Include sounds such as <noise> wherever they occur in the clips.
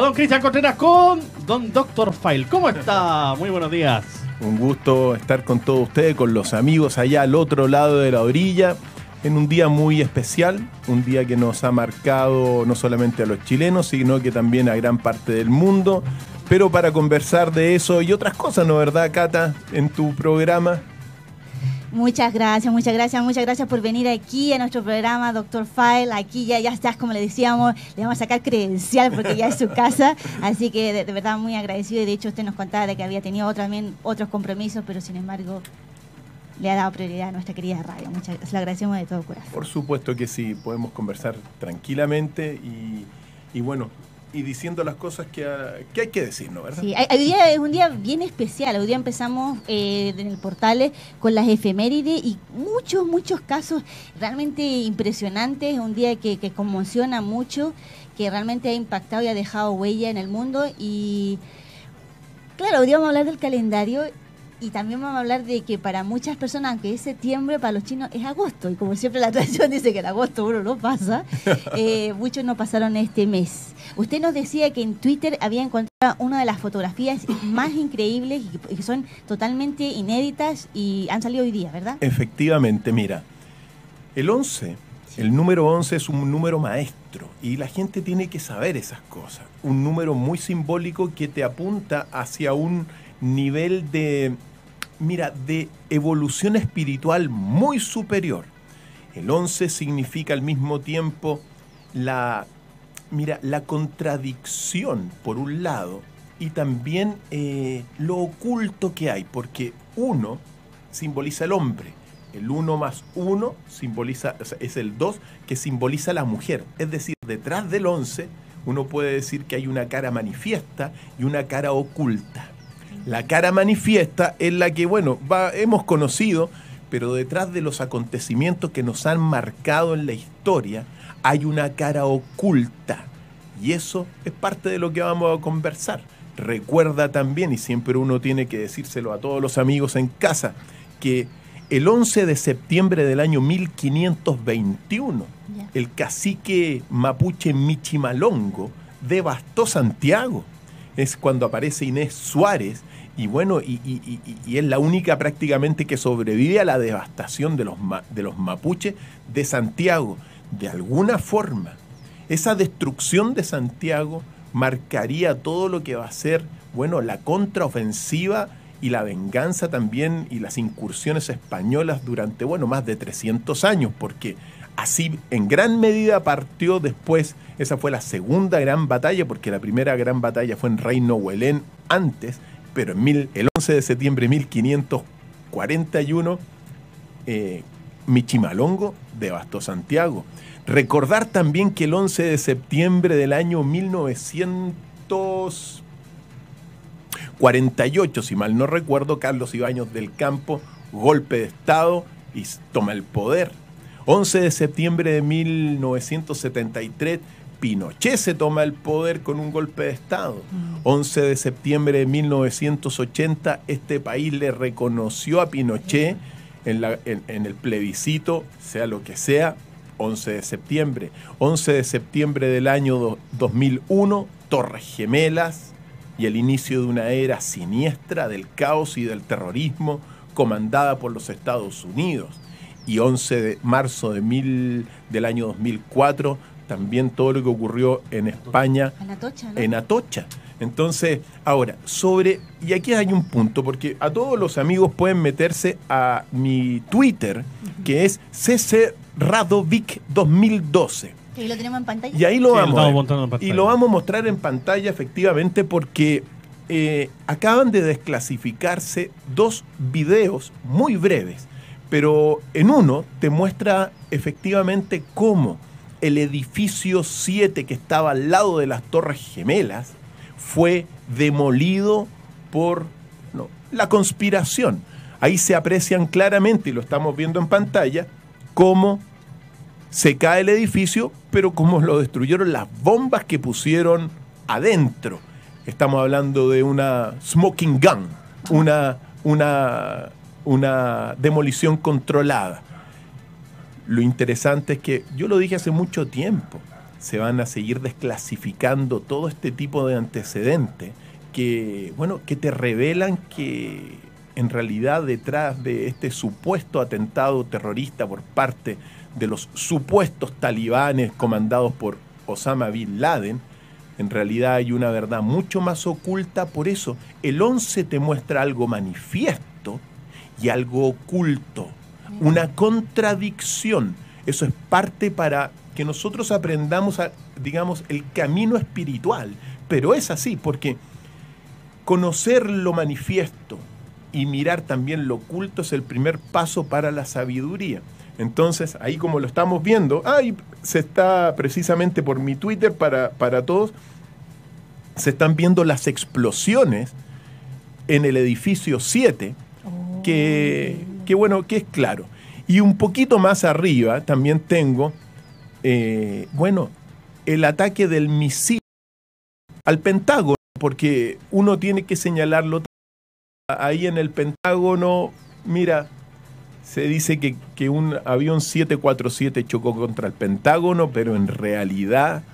don Cristian Contreras con Don Doctor File. ¿Cómo está? Muy buenos días. Un gusto estar con todos ustedes, con los amigos allá al otro lado de la orilla, en un día muy especial, un día que nos ha marcado no solamente a los chilenos, sino que también a gran parte del mundo. Pero para conversar de eso y otras cosas, ¿no verdad, Cata? En tu programa. Muchas gracias, muchas gracias, muchas gracias por venir aquí a nuestro programa, doctor File. Aquí ya, ya estás, como le decíamos, le vamos a sacar credencial porque ya es su casa. Así que de, verdad muy agradecido. y De hecho, usted nos contaba de que había tenido también otros compromisos, pero sin embargo le ha dado prioridad a nuestra querida radio. Muchas gracias, le agradecemos de todo corazón. Por supuesto que sí, podemos conversar tranquilamente y, y bueno, y diciendo las cosas que, que hay que decir, ¿no? ¿verdad? Sí, hoy día es un día bien especial. Hoy día empezamos en eh, el portal eh, con las efemérides y muchos, muchos casos realmente impresionantes. Un día que, que conmociona mucho, que realmente ha impactado y ha dejado huella en el mundo. Y claro, hoy día vamos a hablar del calendario y también vamos a hablar de que para muchas personas, aunque es septiembre, para los chinos es agosto. Y como siempre la tradición <laughs> dice que el agosto uno no pasa, <laughs> eh, muchos no pasaron este mes. Usted nos decía que en Twitter había encontrado una de las fotografías más increíbles y que son totalmente inéditas y han salido hoy día, ¿verdad? Efectivamente, mira. El 11, el número 11 es un número maestro y la gente tiene que saber esas cosas. Un número muy simbólico que te apunta hacia un nivel de, mira, de evolución espiritual muy superior. El 11 significa al mismo tiempo la, mira, la contradicción, por un lado, y también eh, lo oculto que hay, porque uno simboliza el hombre, el 1 más 1 simboliza, es el 2 que simboliza la mujer. Es decir, detrás del 11 uno puede decir que hay una cara manifiesta y una cara oculta la cara manifiesta es la que, bueno, hemos conocido, pero detrás de los acontecimientos que nos han marcado en la historia hay una cara oculta. Y eso es parte de lo que vamos a conversar. Recuerda también, y siempre uno tiene que decírselo a todos los amigos en casa, que el 11 de septiembre del año 1521, el cacique mapuche Michimalongo devastó Santiago. Es cuando aparece Inés Suárez y bueno, y, es la única prácticamente que sobrevive a la devastación de los, de los mapuches de Santiago. De alguna forma, esa destrucción de Santiago marcaría todo lo que va a ser, bueno, la contraofensiva y la venganza también y las incursiones españolas durante, bueno, más de 300 años, porque así en gran medida partió después, esa fue la segunda gran batalla, porque la primera gran batalla fue en Reino Huelén antes, pero el 11 de septiembre de 1541, eh, Michimalongo devastó Santiago. Recordar también que el 11 de septiembre del año 1948, si mal no recuerdo, Carlos Ibaños del Campo, golpe de Estado y toma el poder. 11 de septiembre de 1973, Pinochet se toma el poder con un golpe de Estado. 11 mm. de septiembre de 1980, este país le reconoció a Pinochet en, el plebiscito, sea lo que sea, 11 de septiembre. 11 de septiembre del año 2001, Torres Gemelas y el inicio de una era siniestra del caos y del terrorismo comandada por los Estados Unidos. Y 11 de marzo de del año 2004, también todo lo que ocurrió en España, en Atocha. Entonces, ahora, sobre, y aquí hay un punto, porque a todos los amigos pueden meterse a mi Twitter, que es ccradovic2012. Y lo tenemos en pantalla. Y ahí lo vamos. y lo vamos a mostrar en pantalla, efectivamente, porque eh, acaban de desclasificarse dos videos muy breves, pero en uno te muestra efectivamente cómo el edificio 7 que estaba al lado de las Torres Gemelas fue demolido por la conspiración. Ahí se aprecian claramente, y lo estamos viendo en pantalla, cómo se cae el edificio, pero cómo lo destruyeron las bombas que pusieron adentro. Estamos hablando de una smoking gun, una, una demolición controlada. Lo interesante es que, yo lo dije hace mucho tiempo, se van a seguir desclasificando todo este tipo de antecedentes que, bueno, que te revelan que en realidad detrás de este supuesto atentado terrorista por parte de los supuestos talibanes comandados por Osama Bin Laden, en realidad hay una verdad mucho más oculta. Por eso, el 11 te muestra algo manifiesto y algo oculto una contradicción. Eso es parte para que nosotros aprendamos, a, digamos, el camino espiritual. Pero es así, porque conocer lo manifiesto y mirar también lo oculto es el primer paso para la sabiduría. Entonces, ahí como lo estamos viendo, ahí se está precisamente por mi Twitter para, para todos, se están viendo las explosiones en el edificio 7 que oh. Que, bueno que es claro. Y un poquito más arriba también tengo, eh, bueno, el ataque del misil al Pentágono, porque uno tiene que señalarlo ahí en el Pentágono. Mira, se dice que, que un avión 747 chocó contra el Pentágono, pero en realidad,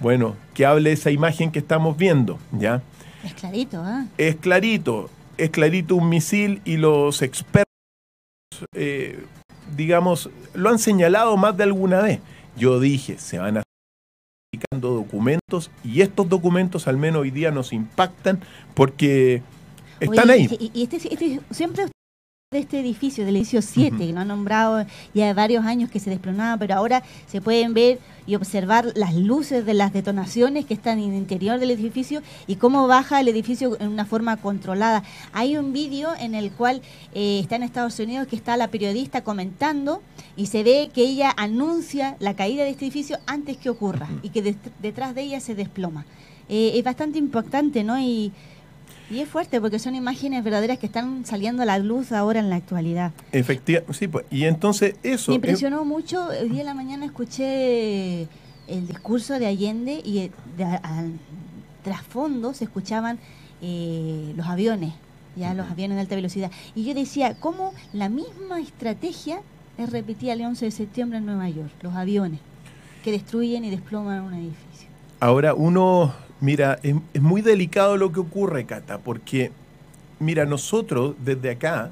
bueno, que hable esa imagen que estamos viendo, ¿ya? Es clarito, ¿eh? Es clarito, es clarito un misil y los expertos eh, digamos, lo han señalado más de alguna vez. Yo dije, se van a publicando documentos y estos documentos al menos hoy día nos impactan porque están ahí. Y, este, este de este edificio, del edificio 7, que lo han nombrado ya varios años que se desplomaba, pero ahora se pueden ver y observar las luces de las detonaciones que están en el interior del edificio y cómo baja el edificio en una forma controlada. Hay un vídeo en el cual eh, está en Estados Unidos que está la periodista comentando y se ve que ella anuncia la caída de este edificio antes que ocurra y que detrás de ella se desploma. Eh, es bastante importante, ¿no? Y es fuerte porque son imágenes verdaderas que están saliendo a la luz ahora en la actualidad. efectiva sí, pues. Y entonces eso... Me impresionó mucho, el día de la mañana escuché eh, el discurso de Allende y eh, al trasfondo se escuchaban eh, los aviones, ya los aviones de alta velocidad. Y yo decía, ¿cómo la misma estrategia es repetida el 11 de septiembre en Nueva York? Los aviones que destruyen y desploman un edificio. Ahora uno Mira, es, muy delicado lo que ocurre, Cata, porque, mira, nosotros desde acá,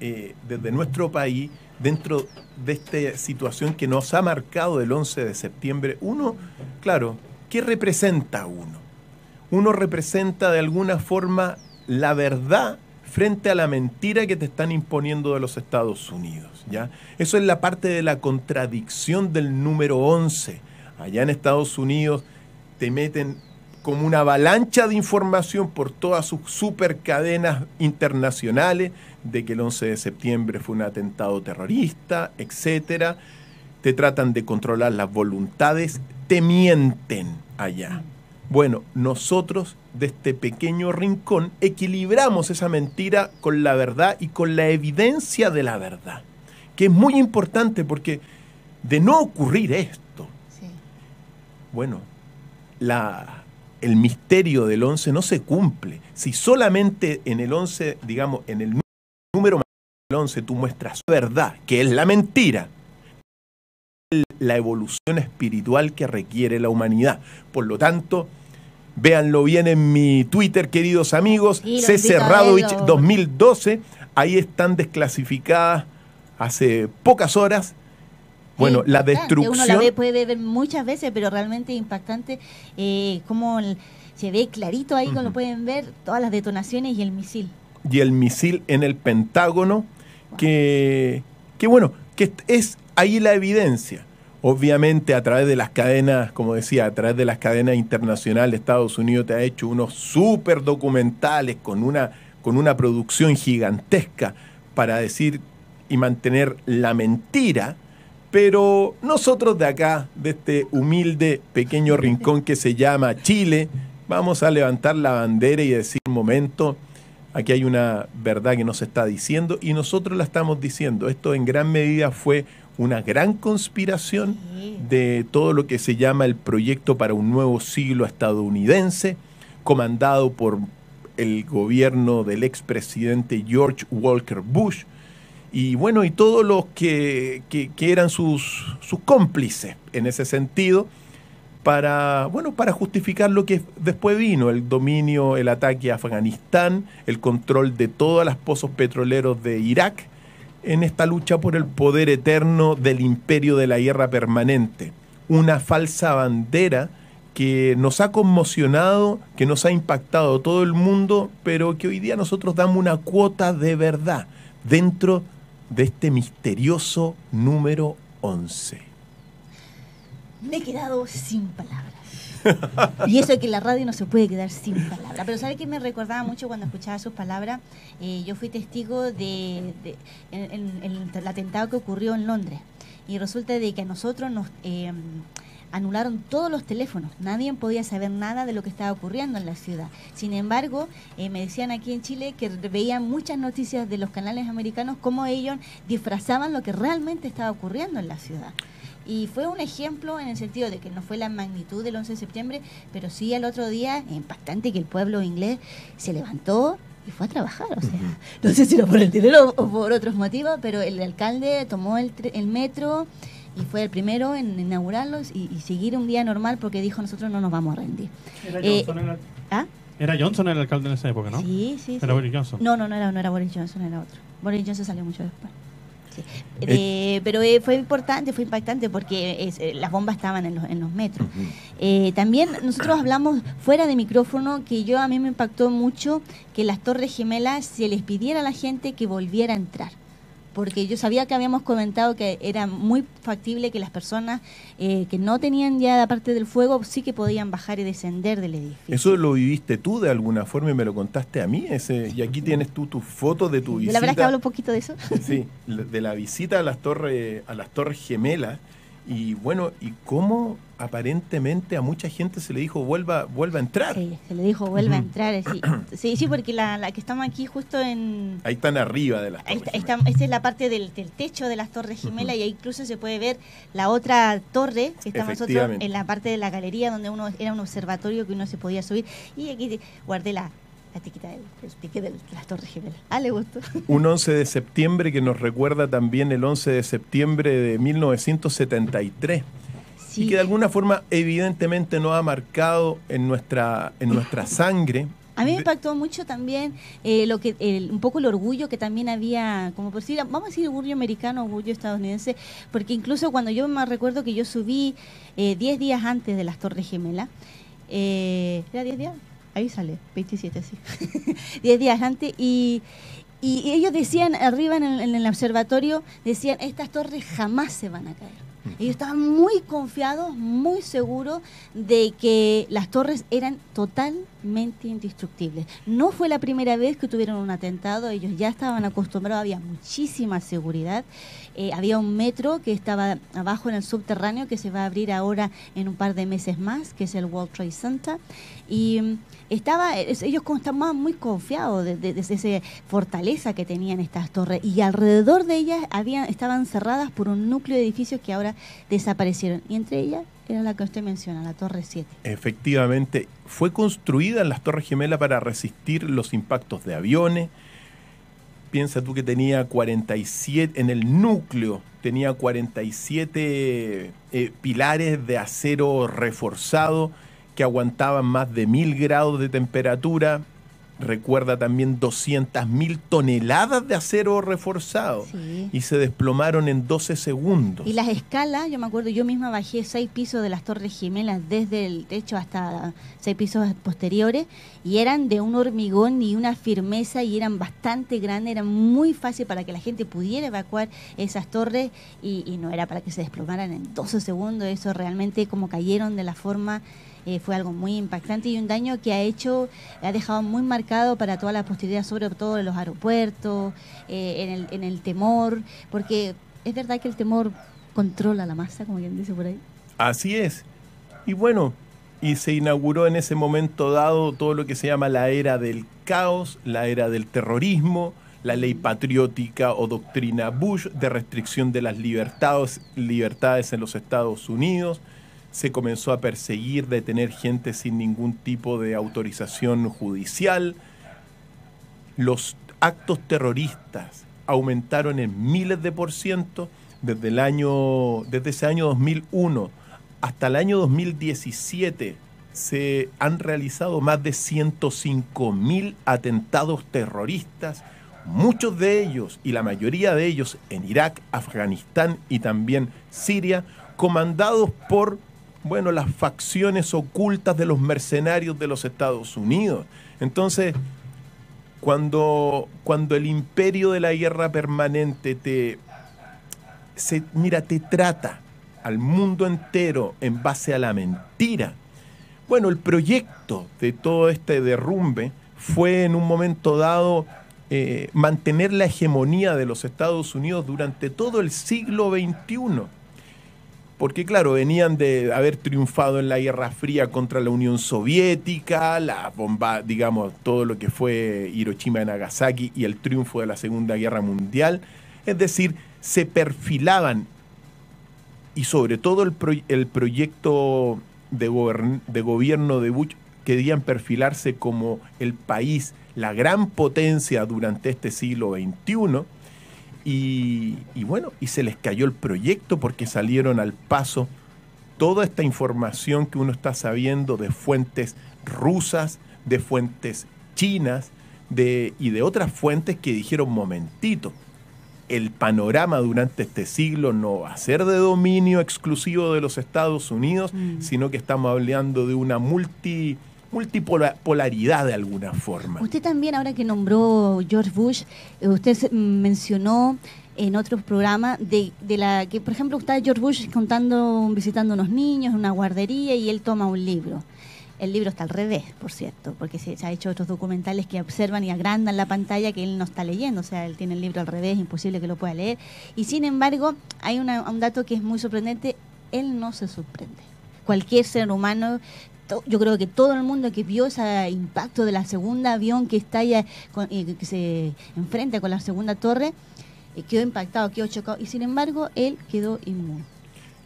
eh, desde nuestro país, dentro de esta situación que nos ha marcado el 11 de septiembre, uno, claro, ¿qué representa uno? Uno representa de alguna forma la verdad frente a la mentira que te están imponiendo de los Estados Unidos, ¿ya? Eso es la parte de la contradicción del número 11. Allá en Estados Unidos te meten como una avalancha de información por todas sus supercadenas internacionales de que el 11 de septiembre fue un atentado terrorista, etc. Te tratan de controlar las voluntades, te mienten allá. Bueno, nosotros de este pequeño rincón equilibramos esa mentira con la verdad y con la evidencia de la verdad, que es muy importante porque de no ocurrir esto, bueno, la, el misterio del 11 no se cumple. Si solamente en el 11, digamos, en el número del 11 tú muestras verdad, que es la mentira, la evolución espiritual que requiere la humanidad. Por lo tanto, véanlo bien en mi Twitter, queridos amigos, C. 2012, ahí están desclasificadas hace pocas horas bueno, la destrucción... Uno la puede ver muchas veces, pero realmente impactante eh, cómo se ve clarito ahí, como lo pueden ver, todas las detonaciones y el misil. Y el misil en el Pentágono, que, que bueno, que es ahí la evidencia. Obviamente a través de las cadenas, como decía, a través de las cadenas internacionales, Estados Unidos te ha hecho unos súper documentales con una, con una producción gigantesca para decir y mantener la mentira, pero nosotros de acá, de este humilde pequeño rincón que se llama Chile, vamos a levantar la bandera y decir un momento, aquí hay una verdad que nos está diciendo y nosotros la estamos diciendo. Esto en gran medida fue una gran conspiración de todo lo que se llama el proyecto para un nuevo siglo estadounidense, comandado por el gobierno del expresidente George Walker Bush, y bueno, y todos los que, que, eran sus, sus, cómplices en ese sentido, para, bueno, para justificar lo que después vino, el dominio, el ataque a Afganistán, el control de todas las pozos petroleros de Irak, en esta lucha por el poder eterno del imperio de la guerra permanente, una falsa bandera que nos ha conmocionado, que nos ha impactado todo el mundo, pero que hoy día nosotros damos una cuota de verdad dentro de de este misterioso número 11? Me he quedado sin palabras. Y eso es que la radio no se puede quedar sin palabras. Pero ¿sabe que me recordaba mucho cuando escuchaba sus palabras? Eh, yo fui testigo de, el, atentado que ocurrió en Londres. Y resulta de que a nosotros nos... Eh, anularon todos los teléfonos. Nadie podía saber nada de lo que estaba ocurriendo en la ciudad. Sin embargo, eh, me decían aquí en Chile que veían muchas noticias de los canales americanos, cómo ellos disfrazaban lo que realmente estaba ocurriendo en la ciudad. Y fue un ejemplo en el sentido de que no fue la magnitud del 11 de septiembre, pero sí al otro día, impactante que el pueblo inglés se levantó, y fue a trabajar, o sea, <laughs> no sé si era por el dinero o por otros motivos, pero el alcalde tomó el metro, y fue el primero en inaugurarlos y, seguir un día normal porque dijo nosotros no nos vamos a rendir. Era Johnson, eh, ¿ah? el alcalde en esa época, ¿no? Sí, sí. Era Boris Johnson. No, no, era, Boris Johnson, era otro. Boris Johnson salió mucho después. Eh. Eh, pero fue importante, fue impactante porque las bombas estaban en los, en los metros. también nosotros hablamos fuera de micrófono que yo a mí me impactó mucho que las Torres Gemelas se les pidiera a la gente que volviera a entrar porque yo sabía que habíamos comentado que era muy factible que las personas eh, que no tenían ya la parte del fuego sí que podían bajar y descender del edificio. Eso lo viviste tú de alguna forma y me lo contaste a mí. Ese, y aquí tienes tú tus fotos de tu visita. La verdad es que hablo un poquito de eso. <laughs> Sí, de la visita a las torres, a las torres gemelas. Y bueno, ¿y cómo aparentemente a mucha gente se le dijo vuelva, vuelva a entrar. se le dijo vuelva a entrar. <clears throat> Sí, sí, porque la, que estamos aquí justo en... Ahí están arriba de las torres. esta es la parte del, techo de las torres gemelas y ahí incluso se puede ver la otra torre que estamos nosotros en la parte de la galería donde uno era un observatorio que uno se podía subir. Y aquí guardé la, la tiquita del, pique de las Torres Gemelas. Ah, le gustó. <laughs> Un 11 de septiembre que nos recuerda también el 11 de septiembre de 1973 y que de alguna forma evidentemente no ha marcado en nuestra, en nuestra <laughs> sangre. A mí me impactó mucho también eh, lo que un poco el orgullo que también había, como por decir, vamos a decir orgullo americano, orgullo estadounidense, porque incluso cuando yo me recuerdo que yo subí 10 eh, días antes de las Torres Gemelas, eh, ¿era 10 días? Ahí sale, 27, sí. 10 <laughs> días antes y, ellos decían arriba en el observatorio, decían, estas torres jamás se van a caer. Ellos estaban muy confiados, muy seguros de que las torres eran totalmente indestructibles. No fue la primera vez que tuvieron un atentado, ellos ya estaban acostumbrados, había muchísima seguridad. Eh, había un metro que estaba abajo en el subterráneo que se va a abrir ahora en un par de meses más, que es el World Trade Center. Y mm, estaba, ellos estaban muy confiados de, esa fortaleza que tenían estas torres. Y alrededor de ellas habían, estaban cerradas por un núcleo de edificios que ahora desaparecieron. Y entre ellas era la que usted menciona, la Torre 7. Efectivamente, fue construida en las Torres Gemelas para resistir los impactos de aviones. Piensa tú que tenía 47, en el núcleo tenía 47 eh, pilares de acero reforzado que aguantaban más de 1000 grados de temperatura, recuerda también 200.000 toneladas de acero reforzado y se desplomaron en 12 segundos. Y las escalas, yo me acuerdo, yo misma bajé seis pisos de las Torres Gemelas desde el techo hasta seis pisos posteriores y eran de un hormigón y una firmeza y eran bastante grandes, eran muy fáciles para que la gente pudiera evacuar esas torres y, y no era para que se desplomaran en 12 segundos, eso realmente como cayeron de la forma eh, fue algo muy impactante y un daño que ha hecho, ha dejado muy marcado para toda la posteridad, sobre todo en los aeropuertos, eh, en, el, temor, porque es verdad que el temor controla la masa, como quien dice por ahí. Así es. Y bueno, y se inauguró en ese momento dado todo lo que se llama la era del caos, la era del terrorismo, la ley patriótica o doctrina Bush de restricción de las libertades, libertades en los Estados Unidos, se comenzó a perseguir, detener gente sin ningún tipo de autorización judicial. Los actos terroristas aumentaron en miles de por ciento desde, el año, desde ese año 2001 hasta el año 2017. Se han realizado más de 105 mil atentados terroristas, muchos de ellos y la mayoría de ellos en Irak, Afganistán y también Siria, comandados por bueno, las facciones ocultas de los mercenarios de los Estados Unidos. Entonces, cuando, cuando el imperio de la guerra permanente te, se, mira, te trata al mundo entero en base a la mentira. Bueno, el proyecto de todo este derrumbe fue en un momento dado eh, mantener la hegemonía de los Estados Unidos durante todo el siglo XXI porque claro, venían de haber triunfado en la Guerra Fría contra la Unión Soviética, la bomba, digamos, todo lo que fue Hiroshima y Nagasaki y el triunfo de la Segunda Guerra Mundial. Es decir, se perfilaban y sobre todo el, proyecto de, de gobierno de Bush querían perfilarse como el país, la gran potencia durante este siglo XXI y, bueno, y se les cayó el proyecto porque salieron al paso toda esta información que uno está sabiendo de fuentes rusas, de fuentes chinas de, y de otras fuentes que dijeron momentito. El panorama durante este siglo no va a ser de dominio exclusivo de los Estados Unidos, mm. sino que estamos hablando de una multi, multipolaridad de alguna forma. Usted también, ahora que nombró George Bush, eh, usted mencionó en otros programas de, la que, por ejemplo, usted George Bush contando, visitando unos niños en una guardería y él toma un libro. El libro está al revés, por cierto, porque se, ha hecho otros documentales que observan y agrandan la pantalla que él no está leyendo, o sea, él tiene el libro al revés, imposible que lo pueda leer. Y sin embargo, hay un dato que es muy sorprendente, él no se sorprende. Cualquier ser humano yo creo que todo el mundo que vio ese impacto de la segunda avión que estalla, eh, eh, que se enfrenta con la segunda torre, eh, quedó impactado, quedó chocado. Y sin embargo, él quedó inmune.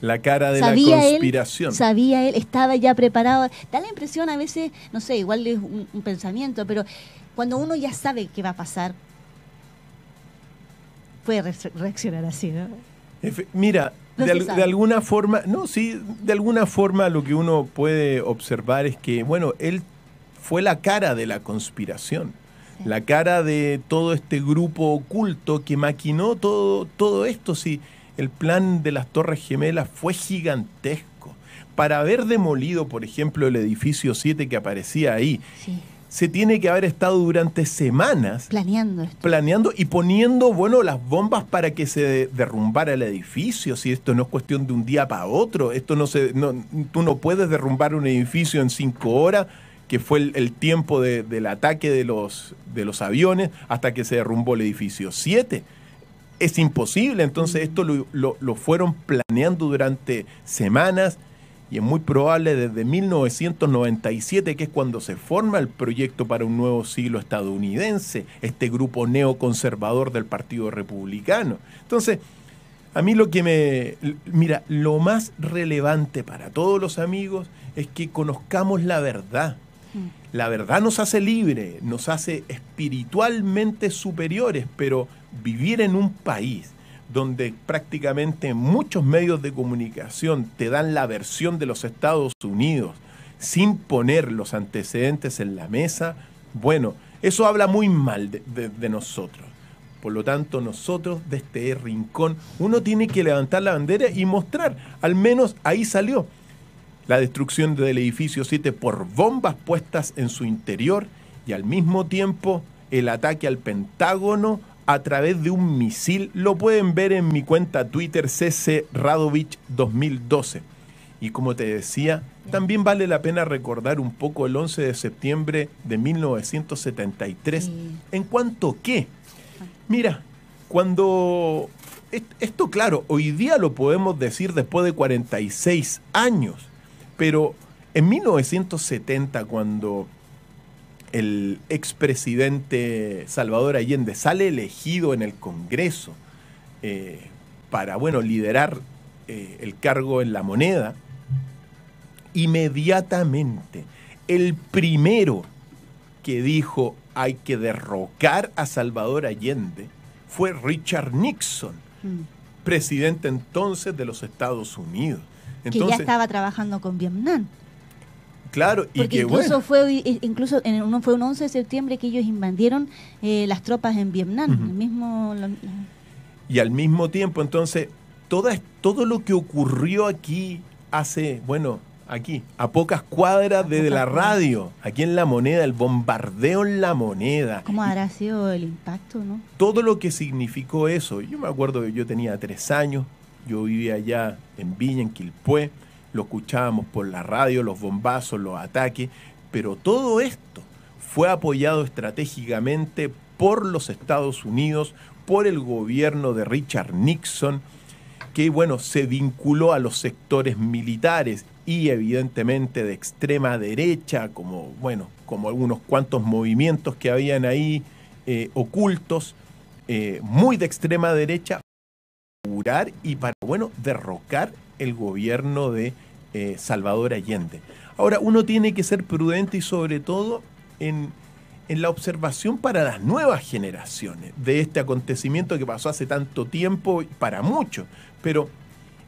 La cara de la conspiración. sabía él, estaba ya preparado. Da la impresión a veces, no sé, igual es un, pensamiento, pero cuando uno ya sabe qué va a pasar, puede reaccionar así, ¿no? mira, de, alguna forma, no, sí, de alguna forma lo que uno puede observar es que, bueno, él fue la cara de la conspiración, la cara de todo este grupo oculto que maquinó todo, todo esto. si el plan de las Torres Gemelas fue gigantesco. Para haber demolido, por ejemplo, el edificio 7 que aparecía ahí se tiene que haber estado durante semanas planeando esto. planeando y poniendo bueno las bombas para que se derrumbara el edificio si esto no es cuestión de un día para otro esto no se no, tú no puedes derrumbar un edificio en cinco horas que fue el, tiempo del ataque de los de los aviones hasta que se derrumbó el edificio siete es imposible entonces mm. esto lo fueron planeando durante semanas y es muy probable desde 1997, que es cuando se forma el proyecto para un nuevo siglo estadounidense, este grupo neoconservador del Partido Republicano. Entonces, a mí lo que me... Mira, lo más relevante para todos los amigos es que conozcamos la verdad. Mm. La verdad nos hace libre, nos hace espiritualmente superiores, pero vivir en un país donde prácticamente muchos medios de comunicación te dan la versión de los Estados Unidos sin poner los antecedentes en la mesa, bueno, eso habla muy mal de, nosotros. Por lo tanto, nosotros de este rincón, uno tiene que levantar la bandera y mostrar, al menos ahí salió, la destrucción del edificio 7 por bombas puestas en su interior y al mismo tiempo el ataque al Pentágono a través de un misil, lo pueden ver en mi cuenta Twitter CC Radovich 2012. Y como te decía, también vale la pena recordar un poco el 11 de septiembre de 1973. ¿En cuanto qué? Mira, cuando... Esto claro, hoy día lo podemos decir después de 46 años, pero en 1970 cuando el expresidente Salvador Allende sale elegido en el Congreso eh, para, bueno, liderar eh, el cargo en la moneda, inmediatamente el primero que dijo hay que derrocar a Salvador Allende fue Richard Nixon, mm. presidente entonces de los Estados Unidos. que ya estaba trabajando con Vietnam. Claro, y que incluso fue e, incluso en fue un 11 de septiembre que ellos invadieron eh, las tropas en Vietnam, mismo Y al mismo tiempo, entonces, todo lo que ocurrió aquí hace, bueno, aquí, a pocas cuadras desde la radio, aquí en La Moneda, el bombardeo en La Moneda. ¿Cómo habrá sido el impacto, no? Todo lo que significó eso. Yo me acuerdo que yo tenía tres años, yo vivía allá en Viña, en Quilpué lo escuchábamos por la radio, los bombazos, los ataques, pero todo esto fue apoyado estratégicamente por los Estados Unidos, por el gobierno de Richard Nixon, que bueno, se vinculó a los sectores militares y evidentemente de extrema derecha, como bueno, como algunos cuantos movimientos que habían ahí eh, ocultos, eh, muy de extrema derecha, y para bueno, derrocar el gobierno de eh, Salvador Allende. Ahora, uno tiene que ser prudente y sobre todo en, en la observación para las nuevas generaciones de este acontecimiento que pasó hace tanto tiempo para muchos. Pero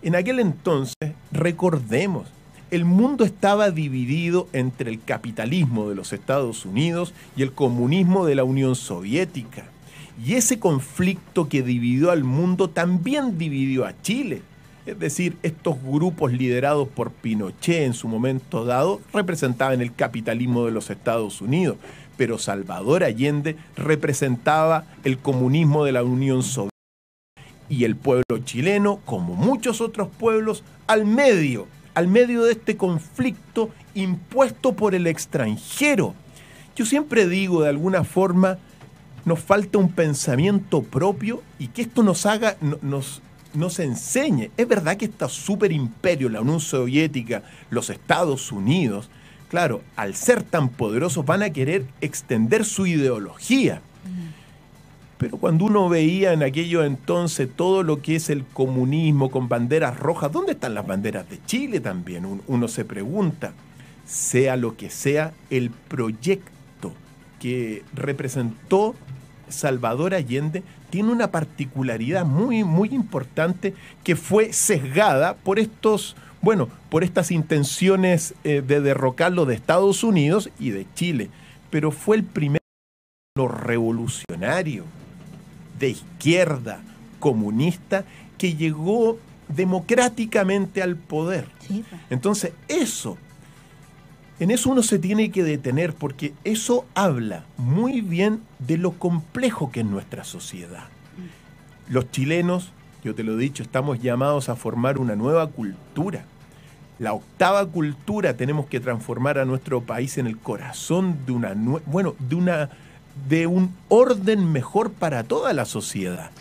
en aquel entonces, recordemos, el mundo estaba dividido entre el capitalismo de los Estados Unidos y el comunismo de la Unión Soviética. Y ese conflicto que dividió al mundo también dividió a Chile. Es decir, estos grupos liderados por Pinochet en su momento dado representaban el capitalismo de los Estados Unidos, pero Salvador Allende representaba el comunismo de la Unión Soviética y el pueblo chileno, como muchos otros pueblos, al medio, al medio de este conflicto impuesto por el extranjero. Yo siempre digo, de alguna forma, nos falta un pensamiento propio y que esto nos haga, nos, no se enseñe. Es verdad que está super imperio, la Unión Soviética, los Estados Unidos, claro, al ser tan poderosos van a querer extender su ideología. Pero cuando uno veía en aquello entonces todo lo que es el comunismo con banderas rojas, ¿dónde están las banderas de Chile también? Uno se pregunta, sea lo que sea, el proyecto que representó Salvador Allende tiene una particularidad muy, muy importante que fue sesgada por estos, bueno, por estas intenciones eh, de derrocarlo de Estados Unidos y de Chile. Pero fue el primer revolucionario de izquierda comunista que llegó democráticamente al poder. Pues. Entonces, eso en eso uno se tiene que detener porque eso habla muy bien de lo complejo que es nuestra sociedad. Los chilenos, yo te lo he dicho, estamos llamados a formar una nueva cultura. La octava cultura tenemos que transformar a nuestro país en el corazón de una bueno, de una de un orden mejor para toda la sociedad.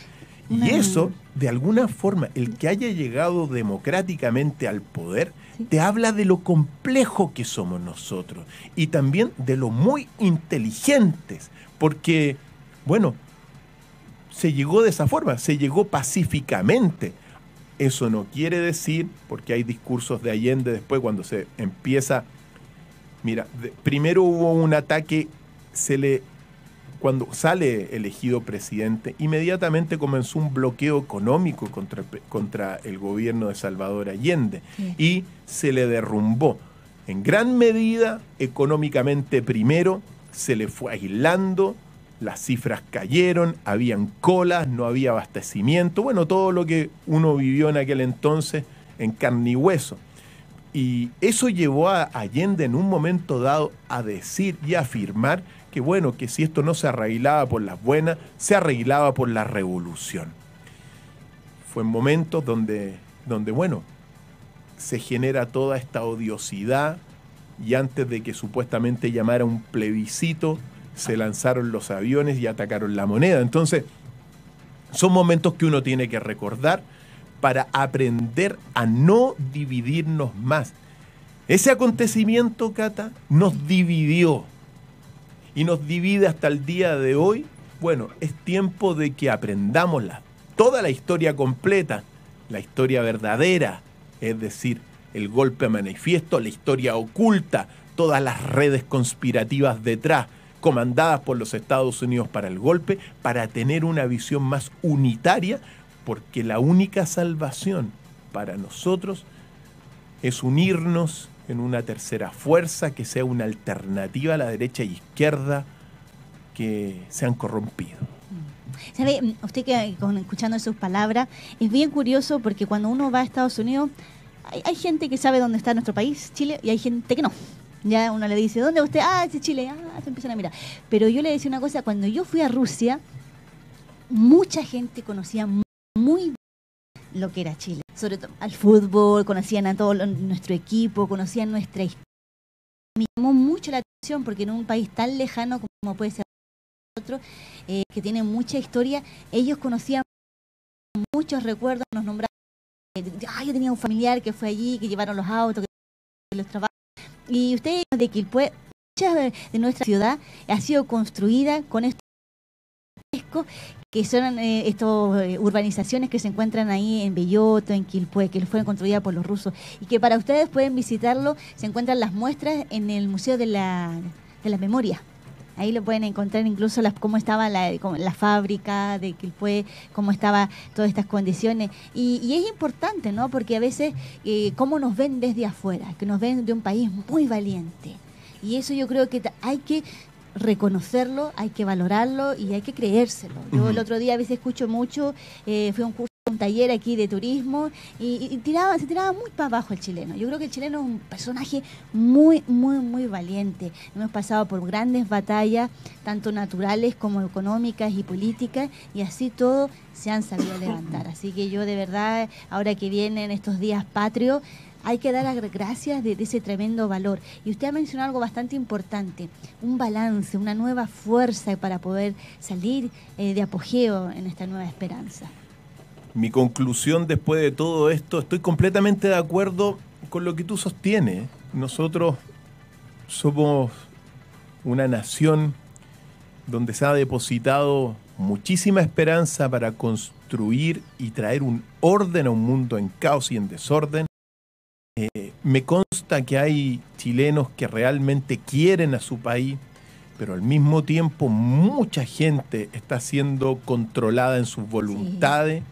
Y eso, de alguna forma, el que haya llegado democráticamente al poder te habla de lo complejo que somos nosotros y también de lo muy inteligentes, porque, bueno, se llegó de esa forma, se llegó pacíficamente. Eso no quiere decir, porque hay discursos de Allende después cuando se empieza, mira, primero hubo un ataque, se le cuando sale elegido presidente, inmediatamente comenzó un bloqueo económico contra, el gobierno de Salvador Allende y se le derrumbó. En gran medida, económicamente primero, se le fue aislando, las cifras cayeron, habían colas, no había abastecimiento, bueno, todo lo que uno vivió en aquel entonces en carne y hueso. Y eso llevó a Allende en un momento dado a decir y a afirmar que bueno, que si esto no se arreglaba por las buenas, se arreglaba por la revolución. Fue un momentos donde, donde bueno, se genera toda esta odiosidad y antes de que supuestamente llamara un plebiscito, se lanzaron los aviones y atacaron la moneda. Entonces, son momentos que uno tiene que recordar para aprender a no dividirnos más. Ese acontecimiento, Cata, nos dividió y nos divide hasta el día de hoy, bueno, es tiempo de que aprendamos toda la historia completa, la historia verdadera, es decir, el golpe manifiesto, la historia oculta, todas las redes conspirativas detrás, comandadas por los Estados Unidos para el golpe, para tener una visión más unitaria, porque la única salvación para nosotros es unirnos en una tercera fuerza que sea una alternativa a la derecha e izquierda que se han corrompido. Mm. ¿Sabe? Mm, usted que eh, escuchando sus palabras, es bien curioso porque cuando uno va a Estados Unidos, hay, gente que sabe dónde está nuestro país, Chile, y hay gente que no. Ya uno le dice, ¿dónde usted? Ah, es Chile, ah, se empiezan a mirar. Pero yo le decía una cosa, cuando yo fui a Rusia, mucha gente conocía muy bien lo que era Chile sobre todo al fútbol, conocían a todo nuestro equipo, conocían nuestra historia. Me llamó mucho la atención porque en un país tan lejano como puede ser otro, eh, que tiene mucha historia, ellos conocían muchos recuerdos, nos nombraron eh, ah, yo tenía un familiar que fue allí, que llevaron los autos, que los trabajos. Y ustedes de Quilpue, mucha de nuestra ciudad ha sido construida con esto que son eh, estas eh, urbanizaciones que se encuentran ahí en Belloto, en Quilpué, que fueron construidas por los rusos, y que para ustedes pueden visitarlo, se encuentran las muestras en el Museo de la, Memoria. Ahí lo pueden encontrar incluso las, cómo estaba la, fábrica de Quilpue, cómo estaba todas estas condiciones. Y, es importante, ¿no? Porque a veces, eh, cómo nos ven desde afuera, que nos ven de un país muy valiente. Y eso yo creo que hay que reconocerlo, hay que valorarlo y hay que creérselo. Yo el otro día a veces escucho mucho, eh, fui a un curso, un taller aquí de turismo y, tiraba, se tiraba muy para abajo el chileno. Yo creo que el chileno es un personaje muy, muy, muy valiente. Hemos pasado por grandes batallas, tanto naturales como económicas y políticas, y así todo se han salido a levantar. <coughs> Así que yo de verdad, ahora que vienen estos días patrios, hay que dar gracias de, ese tremendo valor. Y usted ha mencionado algo bastante importante, un balance, una nueva fuerza para poder salir eh, de apogeo en esta nueva esperanza. Mi conclusión después de todo esto, estoy completamente de acuerdo con lo que tú sostienes. Nosotros somos una nación donde se ha depositado muchísima esperanza para construir y traer un orden a un mundo en caos y en desorden. Eh, me consta que hay chilenos que realmente quieren a su país, pero al mismo tiempo mucha gente está siendo controlada en sus voluntades,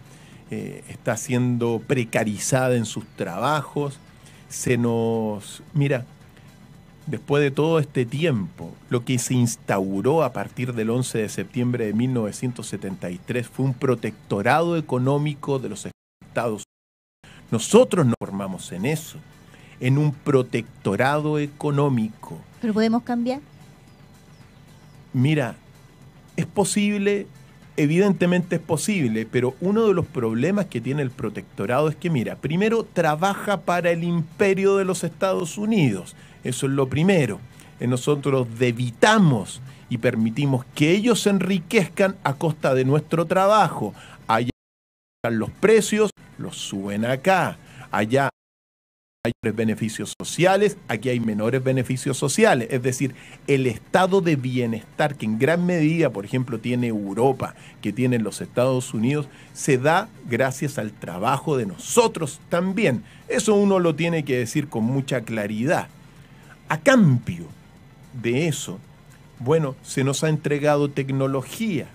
eh, está siendo precarizada en sus trabajos. Se nos... Mira, después de todo este tiempo, lo que se instauró a partir del 11 de septiembre de 1973 fue un protectorado económico de los Estados Unidos. Nosotros nos formamos en eso, en un protectorado económico. ¿Pero podemos cambiar? Mira, es posible, evidentemente es posible, pero uno de los problemas que tiene el protectorado es que, mira, primero trabaja para el imperio de los Estados Unidos, eso es lo primero. Eh, nosotros debitamos y permitimos que ellos se enriquezcan a costa de nuestro trabajo, los precios, los suben acá. Allá hay beneficios sociales, aquí hay menores beneficios sociales. Es decir, el estado de bienestar que en gran medida, por ejemplo, tiene Europa, que tienen los Estados Unidos, se da gracias al trabajo de nosotros también. Eso uno lo tiene que decir con mucha claridad. A cambio de eso, bueno, se nos ha entregado tecnología,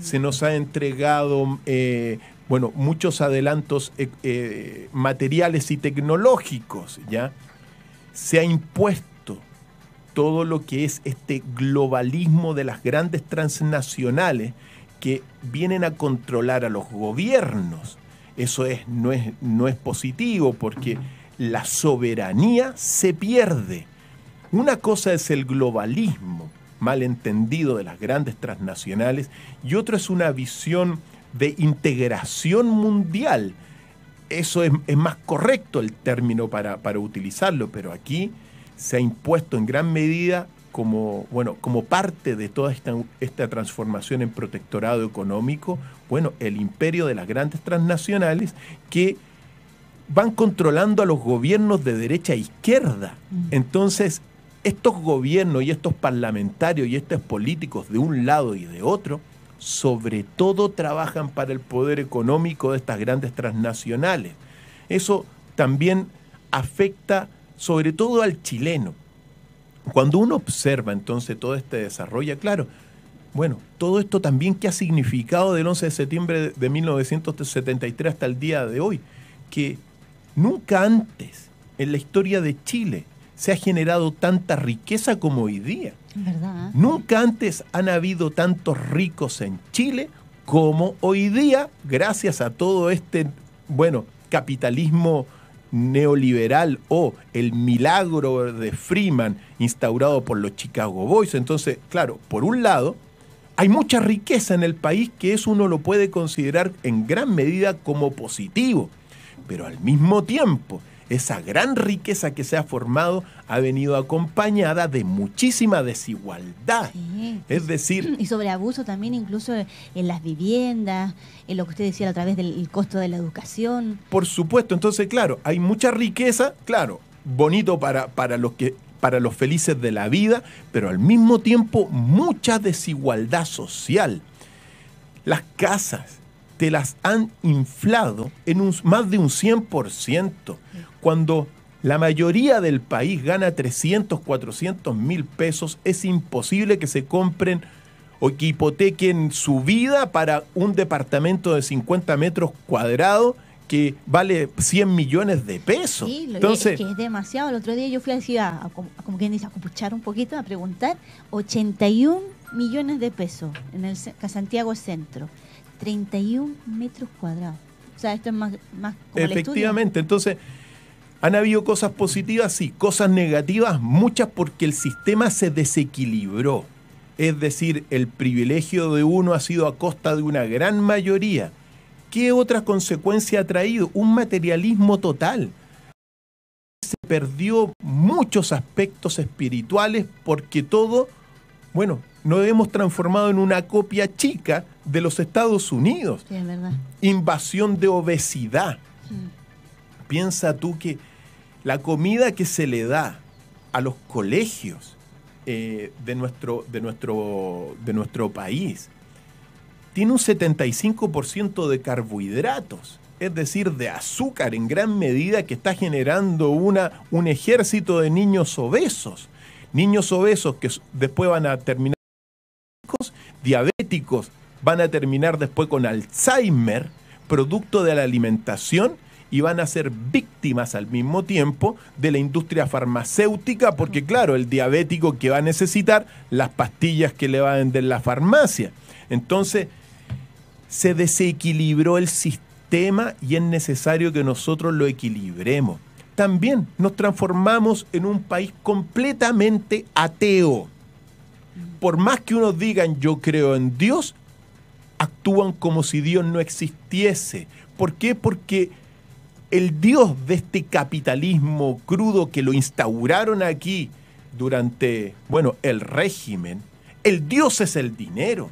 se nos ha entregado eh, bueno, muchos adelantos eh, eh, materiales y tecnológicos, ¿ya? Se ha impuesto todo lo que es este globalismo de las grandes transnacionales que vienen a controlar a los gobiernos. Eso es, no, es, no es positivo porque la soberanía se pierde. Una cosa es el globalismo malentendido de las grandes transnacionales y otra es una visión de integración mundial. Eso es, más correcto el término para, utilizarlo, pero aquí se ha impuesto en gran medida como, bueno, como parte de toda esta, esta transformación en protectorado económico, bueno, el imperio de las grandes transnacionales que van controlando a los gobiernos de derecha e izquierda. Mm. Entonces, estos gobiernos y estos parlamentarios y estos políticos de un lado y de otro sobre todo trabajan para el poder económico de estas grandes transnacionales. Eso también afecta sobre todo al chileno. Cuando uno observa entonces todo este desarrollo, claro, bueno, todo esto también que ha significado del 11 de septiembre de 1973 hasta el día de hoy, que nunca antes en la historia de Chile se ha generado tanta riqueza como hoy día. Nunca antes han habido tantos ricos en Chile como hoy día, gracias a todo este, bueno, capitalismo neoliberal o el milagro de Freeman instaurado por los Chicago Boys. Entonces, claro, por un lado, hay mucha riqueza en el país que eso uno lo puede considerar en gran medida como positivo, pero al mismo tiempo esa gran riqueza que se ha formado ha venido acompañada de muchísima desigualdad. Es decir... <clears throat> Y sobre abuso también incluso en las viviendas, en lo que usted decía a través del costo de la educación. Por supuesto, entonces claro, hay mucha riqueza, claro, bonito para, para los que para los felices de la vida, pero al mismo tiempo mucha desigualdad social. Las casas, te las han inflado en un, más de un 100%, cuando la mayoría del país gana 300, 400 mil pesos, es imposible que se compren o que hipotequen su vida para un departamento de 50 metros cuadrados que vale 100 millones de pesos. Sí, Entonces, es que es demasiado. El otro día yo fui a decir ciudad, como, quien dice, a escuchar un poquito, a preguntar, 81 millones de pesos en el Santiago Centro. 31 metros cuadrados. O sea, esto es más... más Efectivamente, entonces... ¿Han habido cosas positivas? Sí. Cosas negativas, muchas porque el sistema se desequilibró. Es decir, el privilegio de uno ha sido a costa de una gran mayoría. ¿Qué otra consecuencia ha traído? Un materialismo total. Se perdió muchos aspectos espirituales porque todo, bueno, nos hemos transformado en una copia chica de los Estados Unidos. verdad. Invasión de obesidad. Piensa tú que la comida que se le da a los colegios eh, de, nuestro, de, nuestro, de nuestro país tiene un 75% de carbohidratos, es decir, de azúcar en gran medida que está generando una, un ejército de niños obesos. Niños obesos que después van a terminar diabéticos van a terminar después con Alzheimer, producto de la alimentación, y van a ser víctimas al mismo tiempo de la industria farmacéutica, porque claro, el diabético que va a necesitar las pastillas que le va a vender la farmacia. Entonces, se desequilibró el sistema y es necesario que nosotros lo equilibremos. También nos transformamos en un país completamente ateo por más que unos digan yo creo en Dios, actúan como si Dios no existiese. ¿Por qué? Porque el Dios de este capitalismo crudo que lo instauraron aquí durante, bueno, el régimen, el Dios es el dinero.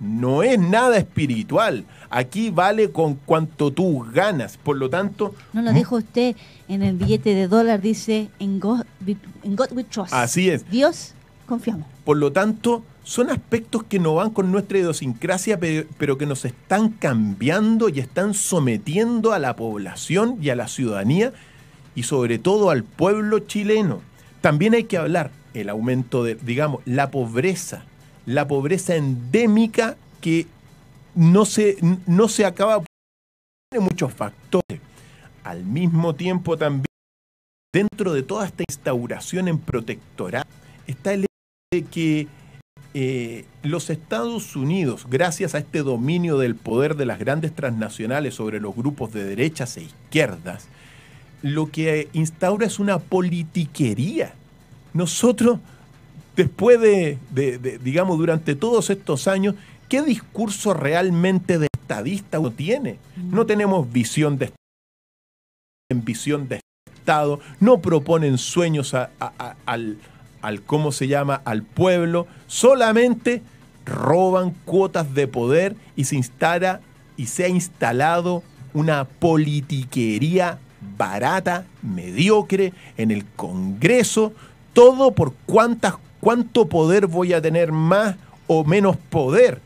No es nada espiritual. Aquí vale con cuanto tú ganas. Por lo tanto... No lo dijo usted en el billete de dólar, dice, en God, God we trust. Así es. Dios Confiamos. Por lo tanto, son aspectos que no van con nuestra idiosincrasia, pero que nos están cambiando y están sometiendo a la población y a la ciudadanía y sobre todo al pueblo chileno. También hay que hablar el aumento de, digamos, la pobreza, la pobreza endémica que no se, no se acaba tiene muchos factores. Al mismo tiempo también, dentro de toda esta instauración en protectorado, está el de que eh, los Estados Unidos, gracias a este dominio del poder de las grandes transnacionales sobre los grupos de derechas e izquierdas, lo que eh, instaura es una politiquería. Nosotros, después de, digamos, durante todos estos años, ¿qué discurso realmente de estadista uno tiene? Mm. No tenemos visión de en visión de Estado, no proponen sueños al al cómo se llama, al pueblo, solamente roban cuotas de poder y se instala y se ha instalado una politiquería barata, mediocre, en el Congreso, todo por cuántas, cuánto poder voy a tener más o menos poder.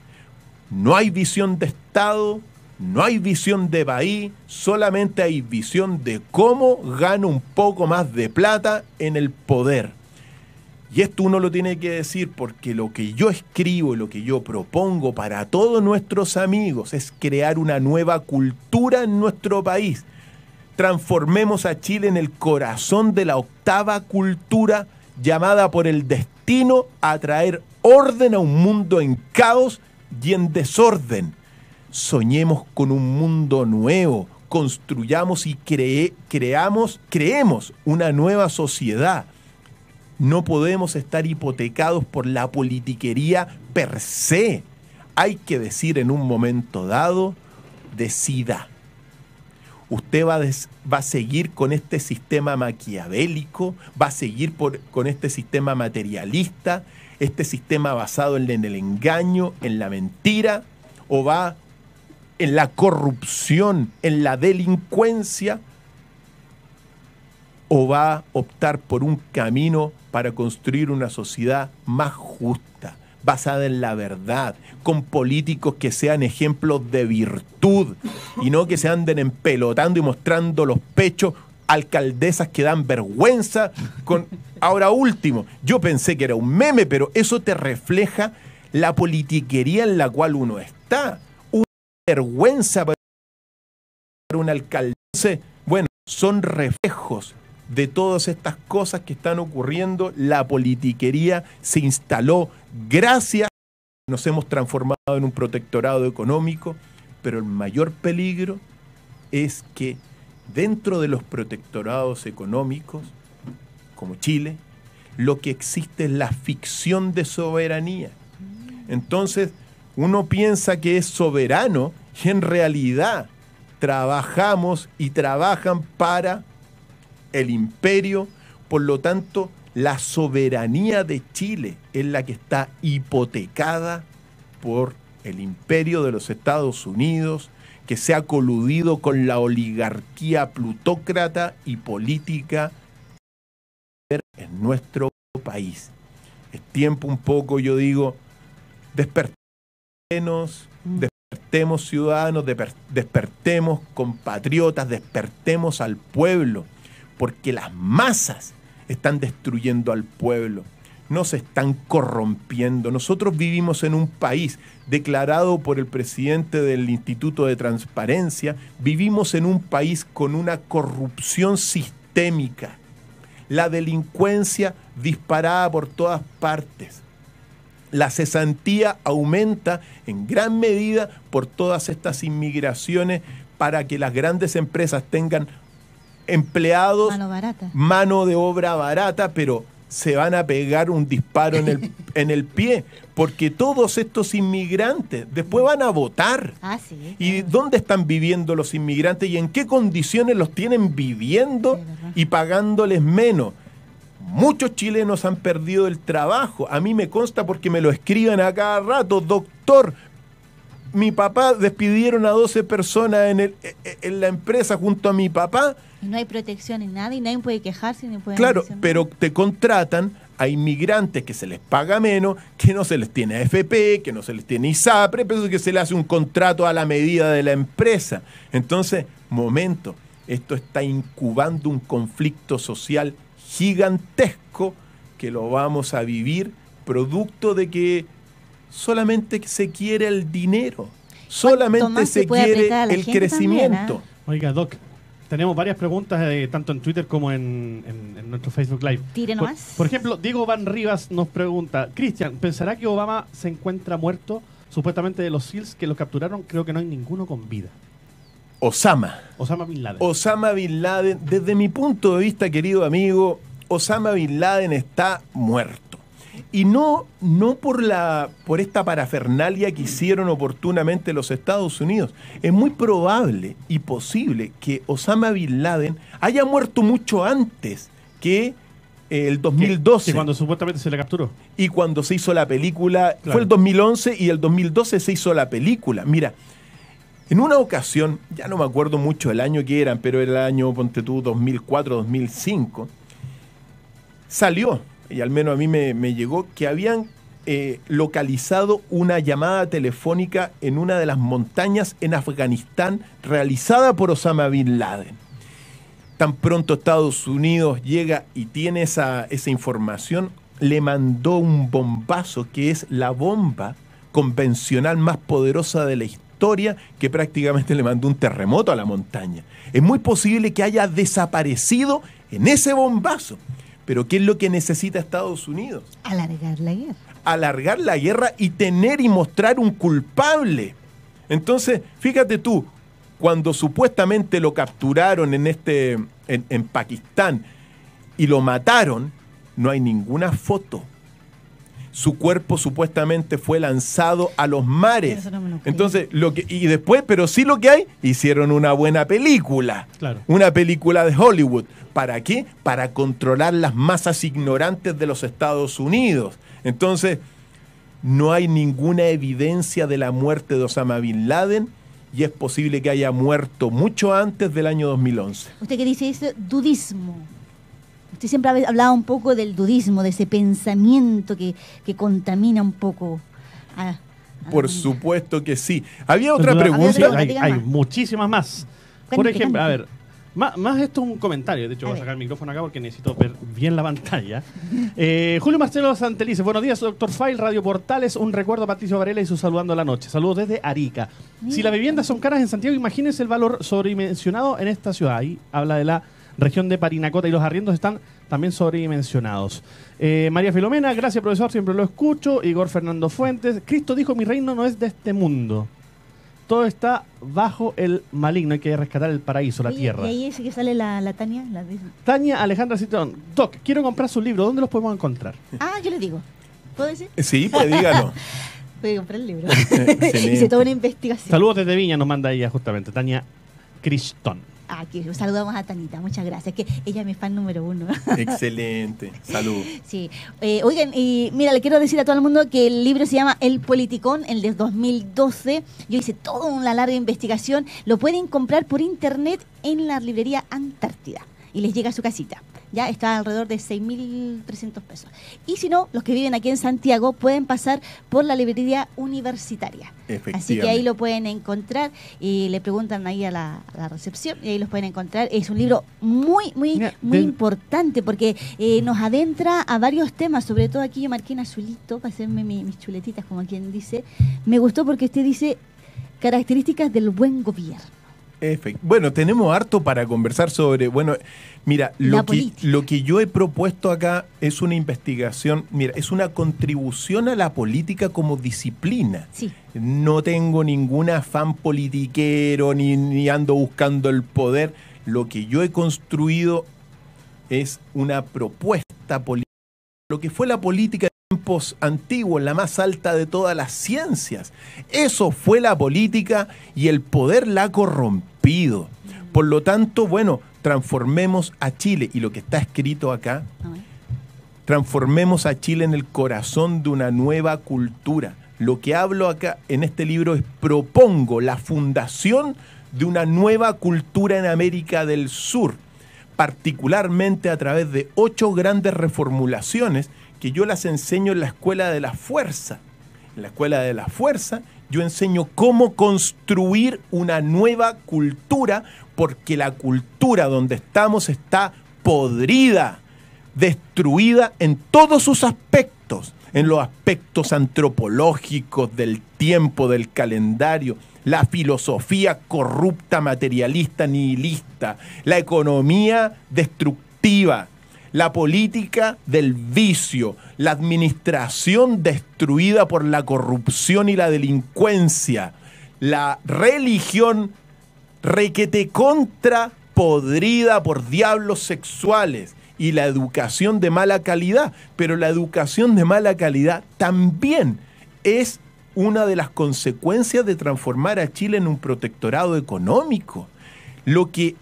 No hay visión de Estado, no hay visión de país, solamente hay visión de cómo gano un poco más de plata en el poder. Y esto uno lo tiene que decir porque lo que yo escribo, y lo que yo propongo para todos nuestros amigos es crear una nueva cultura en nuestro país. Transformemos a Chile en el corazón de la octava cultura llamada por el destino a traer orden a un mundo en caos y en desorden. Soñemos con un mundo nuevo, construyamos y creamos, creemos una nueva sociedad no podemos estar hipotecados por la politiquería per se. Hay que decir en un momento dado, decida. Usted va a, seguir con este sistema maquiavélico, va a seguir con este sistema materialista, este sistema basado en el engaño, en la mentira, o va en la corrupción, en la delincuencia, o va a optar por un camino para construir una sociedad más justa, basada en la verdad, con políticos que sean ejemplos de virtud y no que se anden empelotando y mostrando los pechos alcaldesas que dan vergüenza con ahora último. Yo pensé que era un meme, pero eso te refleja la politiquería en la cual uno está. Una vergüenza para un alcalde. Bueno, son reflejos de todas estas cosas que están ocurriendo, la politiquería se instaló gracias nos hemos transformado en un protectorado económico, pero el mayor peligro es que dentro de los protectorados económicos, como Chile, lo que existe es la ficción de soberanía. Entonces, uno piensa que es soberano y en realidad trabajamos y trabajan para el imperio, por lo tanto, la soberanía de Chile es la que está hipotecada por el imperio de los Estados Unidos, que se ha coludido con la oligarquía plutócrata y política en nuestro país. Es tiempo un poco, yo digo, despertemos, despertemos ciudadanos, despertemos compatriotas, despertemos al pueblo porque las masas están destruyendo al pueblo, nos están corrompiendo. Nosotros vivimos en un país declarado por el presidente del Instituto de Transparencia, vivimos en un país con una corrupción sistémica, la delincuencia disparada por todas partes. La cesantía aumenta en gran medida por todas estas inmigraciones para que las grandes empresas tengan empleados, mano, de obra barata, pero se van a pegar un disparo en el, <laughs> en el pie, porque todos estos inmigrantes después van a votar. Ah, ¿Y dónde están viviendo los inmigrantes y en qué condiciones los tienen viviendo y pagándoles menos? Muchos chilenos han perdido el trabajo. A mí me consta porque me lo escriben a cada rato, doctor. Mi papá despidieron a 12 personas en, el, e, e, en la empresa junto a mi papá no hay protección en nada y nadie puede quejarse. Ni puede claro, pero te contratan a inmigrantes que se les paga menos, que no se les tiene AFP, que no se les tiene ISAPRE, pero que se les hace un contrato a la medida de la empresa. Entonces, momento, esto está incubando un conflicto social gigantesco que lo vamos a vivir producto de que solamente se quiere el dinero, solamente se quiere el ¿ah? crecimiento. Oiga, Doc, tenemos varias preguntas, eh, tanto en Twitter como en, nuestro Facebook Live. Tire por, Por ejemplo, Diego Van Rivas nos pregunta, Cristian, ¿pensará que Obama se encuentra muerto? Supuestamente de los SEALs e que lo capturaron, creo que no hay ninguno con vida. Osama. Osama Bin Laden. Osama Bin Laden, desde mi punto de vista, querido amigo, Osama Bin Laden está muerto y no, no por, la, por esta parafernalia que hicieron oportunamente los Estados Unidos. Es muy probable y posible que Osama Bin Laden haya muerto mucho antes que eh, el 2012. Y cuando supuestamente se le capturó. Y cuando se hizo la película, fue el 2011 y el 2012 se hizo la película. Mira, en una ocasión, ya no me acuerdo mucho el año que eran, pero era el año, ponte tú, 2004, 2005, salió y al menos a mí me, llegó, que habían eh, localizado una llamada telefónica en una de las montañas en Afganistán realizada por Osama Bin Laden. Tan pronto Estados Unidos llega y tiene esa información, le mandó un bombazo que es la bomba convencional más poderosa de la historia que prácticamente le mandó un terremoto a la montaña. Es muy posible que haya desaparecido en ese bombazo. Pero ¿qué es lo que necesita Estados Unidos? Alargar la guerra. Alargar la guerra y tener y mostrar un culpable. Entonces, fíjate tú, cuando supuestamente lo capturaron en este en, en Pakistán y lo mataron, no hay ninguna foto su cuerpo supuestamente fue lanzado a los mares. Entonces, lo que, y después, pero sí lo que hay, hicieron una buena película. Una película de Hollywood. ¿Para qué? Para controlar las masas ignorantes de los Estados Unidos. Entonces, no hay ninguna evidencia de la muerte de Osama Bin Laden y es posible que haya muerto mucho antes del año 2011. ¿Usted qué dice? dudismo si siempre hablado un poco del dudismo, de ese pensamiento que, contamina un poco ah, ah, Por supuesto que sí. Había otra pregunta. hay, muchísimas más. Por ejemplo, a ver, más, esto es un comentario. De hecho, voy a sacar el micrófono acá porque necesito ver bien la pantalla. Eh, Julio Marcelo Santelices, buenos días, doctor File, Radio Portales. Un recuerdo a Patricio Varela y su saludando a la noche. Saludos desde Arica. Si las viviendas son caras en Santiago, imagínense el valor sobredimensionado en esta ciudad. Ahí habla de la región de Parinacota y los arriendos están también sobredimensionados. Eh, María Filomena, gracias profesor, siempre lo escucho. Igor Fernando Fuentes, Cristo dijo mi reino no es de este mundo. Todo está bajo el maligno, hay que rescatar el paraíso, la tierra. Y ahí es que sale la, Tania. Tania Alejandra Citrón, Doc, quiero comprar su libro, ¿dónde los podemos encontrar? Ah, yo le digo. ¿Puedo decir? Sí, pues dígalo. Voy <laughs> a comprar el libro. Hice <laughs> <laughs> toda una investigación. Saludos desde Viña, nos manda ella justamente, Tania Cristón. Aquí saludamos a Tanita, muchas gracias, que ella es mi fan número uno. <laughs> Excelente, salud. Sí, eh, oigan, y mira, le quiero decir a todo el mundo que el libro se llama El Politicón, el de 2012. Yo hice toda una larga investigación, lo pueden comprar por internet en la librería Antártida y les llega a su casita. Ya está alrededor de 6.300 pesos. Y si no, los que viven aquí en Santiago pueden pasar por la librería universitaria. Así que ahí lo pueden encontrar y le preguntan ahí a la, recepción y ahí los pueden encontrar. Es un libro muy, muy, muy importante porque eh, nos adentra a varios temas, sobre todo aquí yo marqué en azulito para hacerme mis chuletitas, como quien dice. Me gustó porque este dice características del buen gobierno. Bueno, tenemos harto para conversar sobre. Bueno, mira, lo que, lo que yo he propuesto acá es una investigación, mira, es una contribución a la política como disciplina. No tengo ningún afán politiquero ni, ando buscando el poder. Lo que yo he construido es una propuesta política. Lo que fue la política en tiempos antiguos, la más alta de todas las ciencias. Eso fue la política y el poder la corrompió Pido, Por lo tanto, bueno, transformemos a Chile, y lo que está escrito acá, transformemos a Chile en el corazón de una nueva cultura. Lo que hablo acá en este libro es propongo la fundación de una nueva cultura en América del Sur, particularmente a través de ocho grandes reformulaciones que yo las enseño en la Escuela de la Fuerza. En la Escuela de la Fuerza yo enseño cómo construir una nueva cultura, porque la cultura donde estamos está podrida, destruida en todos sus aspectos, en los aspectos antropológicos del tiempo, del calendario, la filosofía corrupta, materialista, nihilista, la economía destructiva, la política del vicio, la administración destruida por la corrupción y la delincuencia, la religión requete contra podrida por diablos sexuales y la educación de mala calidad. Pero la educación de mala calidad también es una de las consecuencias de transformar a Chile en un protectorado económico. Lo que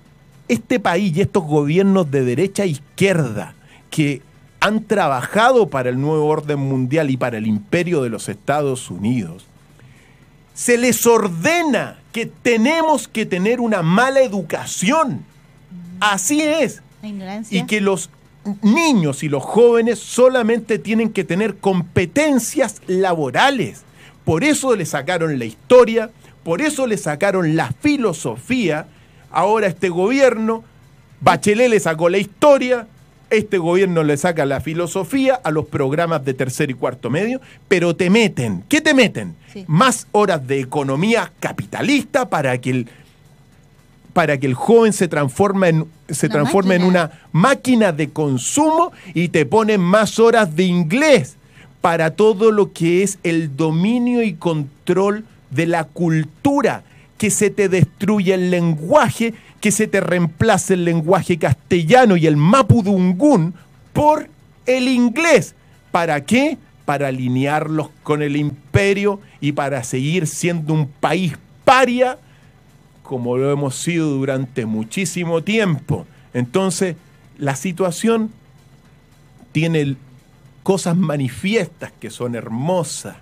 este país y estos gobiernos de derecha e izquierda que han trabajado para el nuevo orden mundial y para el imperio de los Estados Unidos, se les ordena que tenemos que tener una mala educación. Así es. Y que los niños y los jóvenes solamente tienen que tener competencias laborales. Por eso le sacaron la historia, por eso le sacaron la filosofía, ahora este gobierno, Bachelet le sacó la historia, este gobierno le saca la filosofía a los programas de tercer y cuarto medio, pero te meten, ¿qué te meten? Más horas de economía capitalista para que el para que el joven se transforme en, se en una máquina de consumo y te ponen más horas de inglés para todo lo que es el dominio y control de la cultura que se te destruya el lenguaje, que se te reemplace el lenguaje castellano y el mapudungún por el inglés. ¿Para qué? Para alinearlos con el imperio y para seguir siendo un país paria como lo hemos sido durante muchísimo tiempo. Entonces, la situación tiene cosas manifiestas que son hermosas,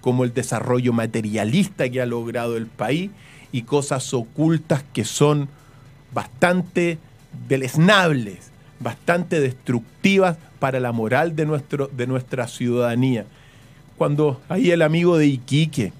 como el desarrollo materialista que ha logrado el país y cosas ocultas que son bastante deleznables, bastante destructivas para la moral de, nuestro, de nuestra ciudadanía. Cuando ahí el amigo de Iquique,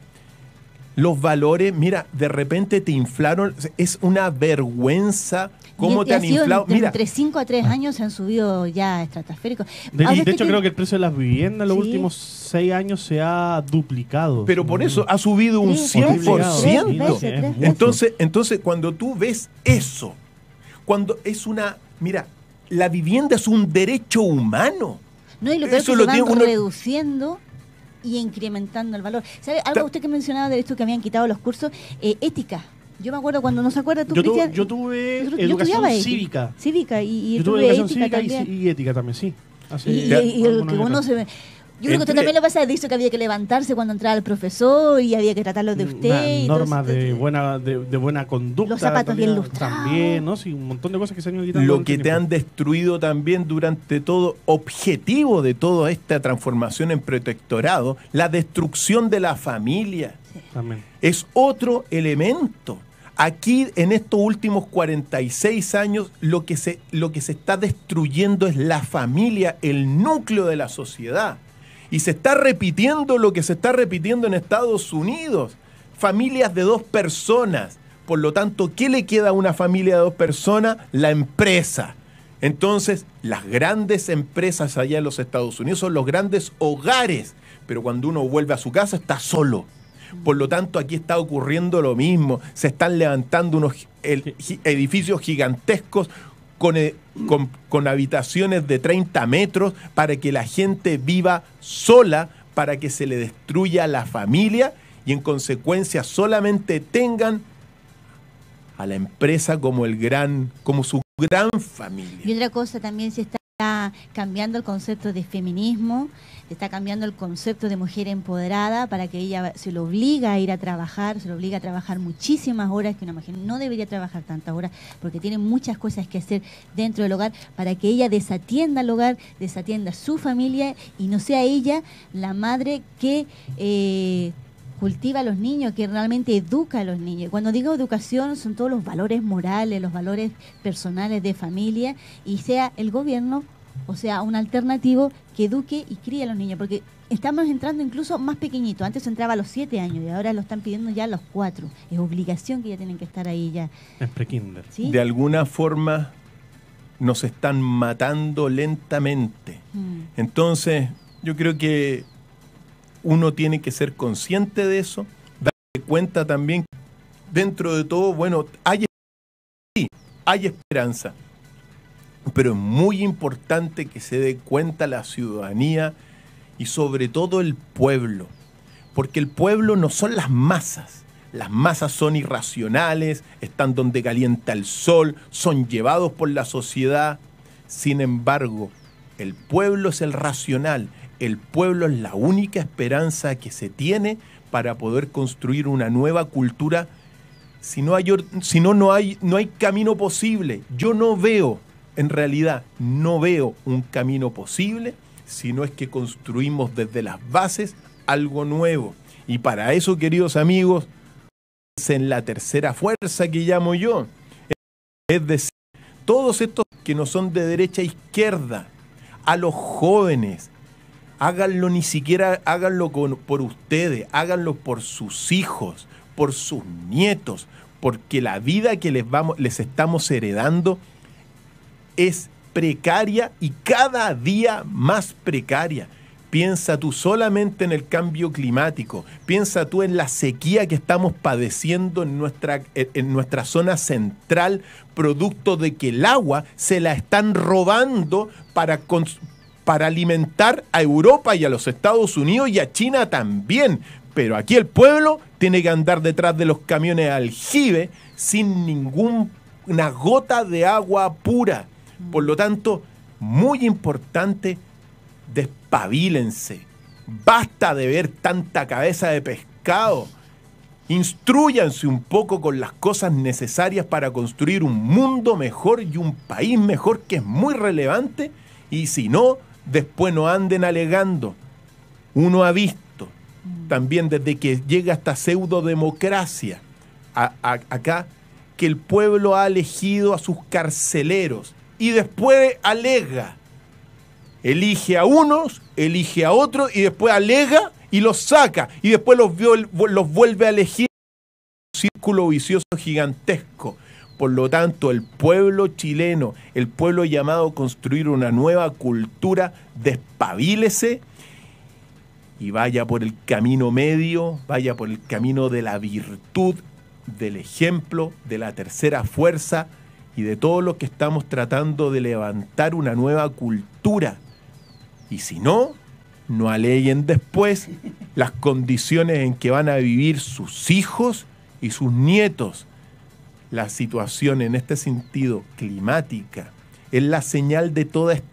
los valores, mira, de repente te inflaron, es una vergüenza ¿Cómo te han inflado? Entre, Mira. entre 5 a 3 ah. años se han subido ya estratosféricos. De, hecho, creo que el precio de las viviendas en los últimos 6 años se ha duplicado. Pero por eso ha subido un 100%. entonces, entonces, cuando tú ves eso, cuando es una. Mira, la vivienda es un derecho humano. No, y lo que se reduciendo y incrementando el valor. ¿Sabe algo usted que mencionaba de esto que habían quitado los cursos? Eh, ética. Yo me acuerdo cuando no se acuerda tú, yo, yo tuve yo, educación cívica. Cívica y, y yo tuve educación cívica Y, ética también, sí. y, que uno se Yo creo que usted también lo pasa, dice que había que levantarse cuando entraba el profesor y había que tratarlo de usted. Normas de buena, de, buena conducta. Los zapatos bien lustrados. También, ¿no? Sí, un montón de cosas que se han ido Lo que te han destruido también durante todo, objetivo de toda esta transformación en protectorado, la destrucción de la familia. También. Es otro elemento Aquí en estos últimos 46 años lo que, se, lo que se está destruyendo es la familia, el núcleo de la sociedad. Y se está repitiendo lo que se está repitiendo en Estados Unidos. Familias de dos personas. Por lo tanto, ¿qué le queda a una familia de dos personas? La empresa. Entonces, las grandes empresas allá en los Estados Unidos son los grandes hogares, pero cuando uno vuelve a su casa está solo. Por lo tanto, aquí está ocurriendo lo mismo. Se están levantando unos edificios gigantescos eh, con, con, habitaciones de 30 metros para que la gente viva sola, para que se le destruya la familia y en consecuencia solamente tengan a la empresa como el gran, como su gran familia. Y otra cosa también se está cambiando el concepto de feminismo, se está cambiando el concepto de mujer empoderada para que ella se lo obliga a ir a trabajar, se lo obliga a trabajar muchísimas horas, que una mujer no debería trabajar tantas horas porque tiene muchas cosas que hacer dentro del hogar, para que ella desatienda el hogar, desatienda su familia y no sea ella la madre que... Eh, cultiva a los niños, que realmente educa a los niños. cuando digo educación son todos los valores morales, los valores personales de familia y sea el gobierno o sea, un alternativo que eduque y críe a los niños, porque estamos entrando incluso más pequeñitos. Antes entraba a los siete años y ahora lo están pidiendo ya a los cuatro. Es obligación que ya tienen que estar ahí ya. prekinder. De alguna forma nos están matando lentamente. Mm. Entonces, yo creo que uno tiene que ser consciente de eso, darse cuenta también dentro de todo, bueno, hay, hay esperanza, pero es muy importante que se dé cuenta la ciudadanía y sobre todo el pueblo, porque el pueblo no son las masas. Las masas son irracionales, están donde calienta el sol, son llevados por la sociedad. Sin embargo, el pueblo es el racional, el pueblo es la única esperanza que se tiene para poder construir una nueva cultura. Si no, hay, si no, no, hay, no hay camino posible. Yo no veo, en realidad, no veo un camino posible si no es que construimos desde las bases algo nuevo. Y para eso, queridos amigos, es en la tercera fuerza que llamo yo. Es decir, todos estos que no son de derecha a izquierda, a los jóvenes, háganlo ni siquiera, háganlo por ustedes, háganlo por sus hijos, por sus nietos, porque la vida que les, vamos, les estamos heredando es precaria y cada día más precaria. Piensa tú solamente en el cambio climático, piensa tú en la sequía que estamos padeciendo en nuestra, en nuestra zona central, producto de que el agua se la están robando para, para alimentar a Europa y a los Estados Unidos y a China también. Pero aquí el pueblo tiene que andar detrás de los camiones aljibe sin ninguna gota de agua pura. Por lo tanto, muy importante, despabilense. Basta de ver tanta cabeza de pescado. Instruyanse un poco con las cosas necesarias para construir un mundo mejor y un país mejor que es muy relevante. Y si no, Después no anden alegando. Uno ha visto también desde que llega hasta pseudo-democracia, acá que el pueblo ha elegido a sus carceleros y después alega. Elige a unos, elige a otros y después alega y los saca y después los, los vuelve a elegir. Un círculo vicioso gigantesco. Por lo tanto, el pueblo chileno, el pueblo llamado a construir una nueva cultura, despabilese y vaya por el camino medio, vaya por el camino de la virtud, del ejemplo, de la tercera fuerza y de todo lo que estamos tratando de levantar una nueva cultura. Y si no, no aleguen después las condiciones en que van a vivir sus hijos y sus nietos la situación en este sentido climática es la señal de toda este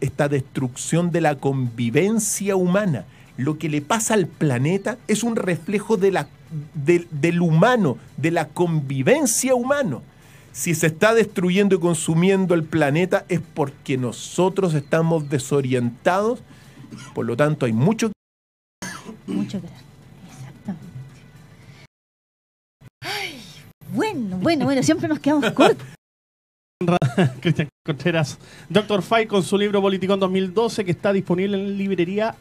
esta destrucción de la convivencia humana. Lo que le pasa al planeta es un reflejo de la, del humano, de la convivencia humana. Si se está destruyendo y consumiendo el planeta es porque nosotros estamos desorientados, por lo tanto hay mucho... Muchas gracias. Bueno, bueno, bueno, siempre nos quedamos cortos. <laughs> Cristian Contreras, Doctor Fay con su libro Político en 2012 que está disponible en librería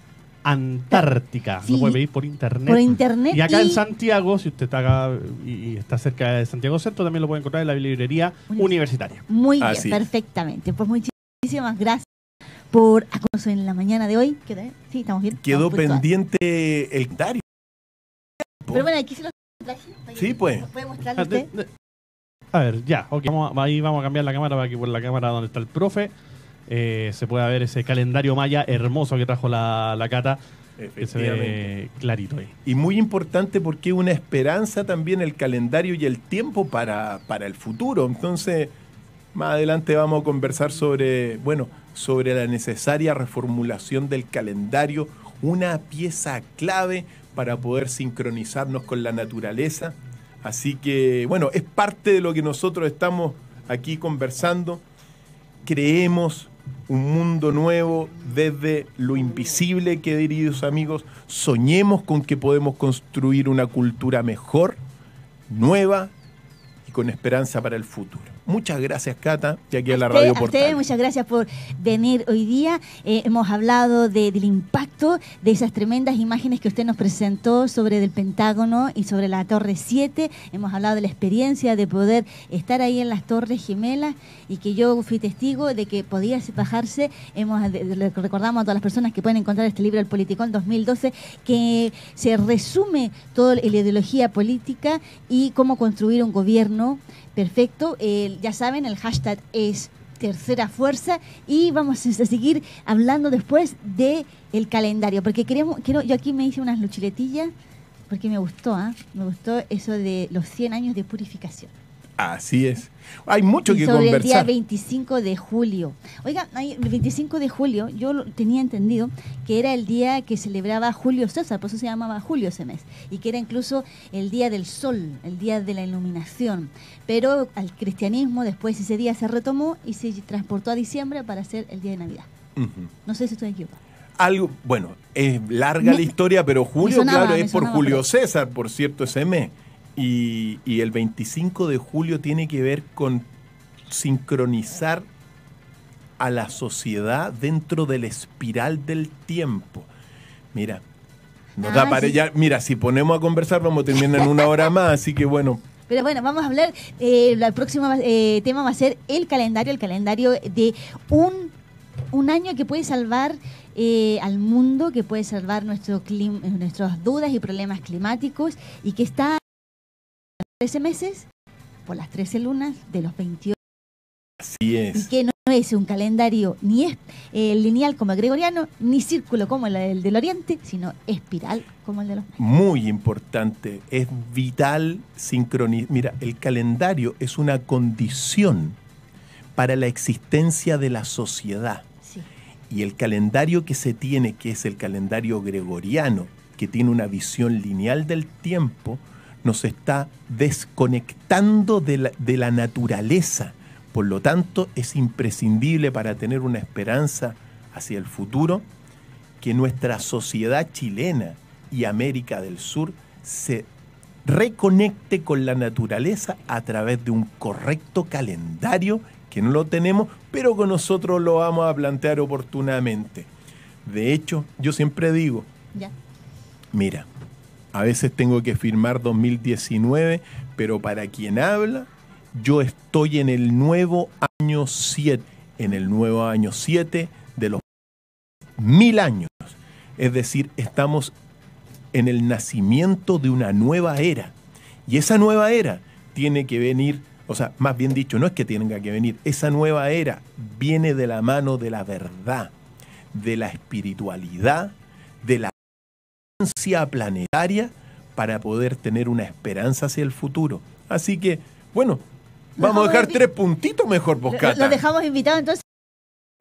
Antártica. lo puede pedir por internet. Por internet. Y acá en Santiago, si usted está acá y está cerca de Santiago Centro, también lo puede encontrar en la librería universitaria. Muy bien, perfectamente. Pues muchísimas gracias por acoso en la mañana de hoy. Sí, estamos bien. Quedó pendiente el diario Pero bueno, aquí Sí, pues. Ah, a ver, ya, ok. ahí vamos a cambiar la cámara para que por la cámara donde está el profe eh, se pueda ver ese calendario maya hermoso que trajo la, cata. Que se ve clarito ahí. Y muy importante porque una esperanza también el calendario y el tiempo para, para el futuro. Entonces, más adelante vamos a conversar sobre, bueno, sobre la necesaria reformulación del calendario, una pieza clave para poder sincronizarnos con la naturaleza. Así que, bueno, es parte de lo que nosotros estamos aquí conversando. Creemos un mundo nuevo desde lo invisible, queridos amigos. Soñemos con que podemos construir una cultura mejor, nueva y con esperanza para el futuro. Muchas gracias, Cata, de aquí a, la Radio Portal. A muchas gracias por venir hoy día. Eh, hemos hablado del impacto de esas tremendas imágenes que usted nos presentó sobre el Pentágono y sobre la Torre 7. Hemos hablado de la experiencia de poder estar ahí en las Torres Gemelas y que yo fui testigo de que podía bajarse. Hemos, recordamos a todas las personas que pueden encontrar este libro, El Politicón 2012, que se resume toda la ideología política y cómo construir un gobierno Perfecto, ya saben, el hashtag es tercera fuerza y vamos a seguir hablando después de el calendario, porque quiero, yo aquí me hice unas luchiletillas porque me gustó, ¿ah? me gustó eso de los 100 años de purificación. Así es. Hay mucho y que sobre El día 25 de julio. Oiga, el 25 de julio yo tenía entendido que era el día que celebraba Julio César, por eso se llamaba Julio ese mes, y que era incluso el día del sol, el día de la iluminación. Pero al cristianismo después ese día se retomó y se transportó a diciembre para ser el día de Navidad. No sé si estoy equivocado algo, bueno, es larga la historia, pero Julio, claro, es por Julio César, por cierto, ese mes. Y, el 25 de julio tiene que ver con sincronizar a la sociedad dentro de la espiral del tiempo. Mira, nos da ah, para mira, si ponemos a conversar vamos a terminar en una hora más, así que bueno. Pero bueno, vamos a hablar, eh, el próximo eh, tema va a ser el calendario, el calendario de un, un año que puede salvar eh, al mundo, que puede salvar nuestro clim, nuestras dudas y problemas climáticos y que está... 13 meses por las 13 lunas de los 28. Así es. Y que no, es un calendario ni es eh, lineal como el gregoriano, ni círculo como el, del Oriente, sino espiral como el de los. Muy importante, es vital sincronizar. Mira, el calendario es una condición para la existencia de la sociedad. Y el calendario que se tiene, que es el calendario gregoriano, que tiene una visión lineal del tiempo, nos está desconectando de la, naturaleza. Por lo tanto, es imprescindible para tener una esperanza hacia el futuro que nuestra sociedad chilena y América del Sur se reconecte con la naturaleza a través de un correcto calendario que no lo tenemos, pero que nosotros lo vamos a plantear oportunamente. De hecho, yo siempre digo, ya. mira, a veces tengo que firmar 2019, pero para quien habla, yo estoy en el nuevo año 7, en el nuevo año 7 de los mil años. Es decir, estamos en el nacimiento de una nueva era. Y esa nueva era tiene que venir, o sea, más bien dicho, no es que tenga que venir, esa nueva era viene de la mano de la verdad, de la espiritualidad, de la planetaria para poder tener una esperanza hacia el futuro. Así que, bueno, vamos a dejar tres puntitos mejor, Boscata. Lo, dejamos invitado entonces,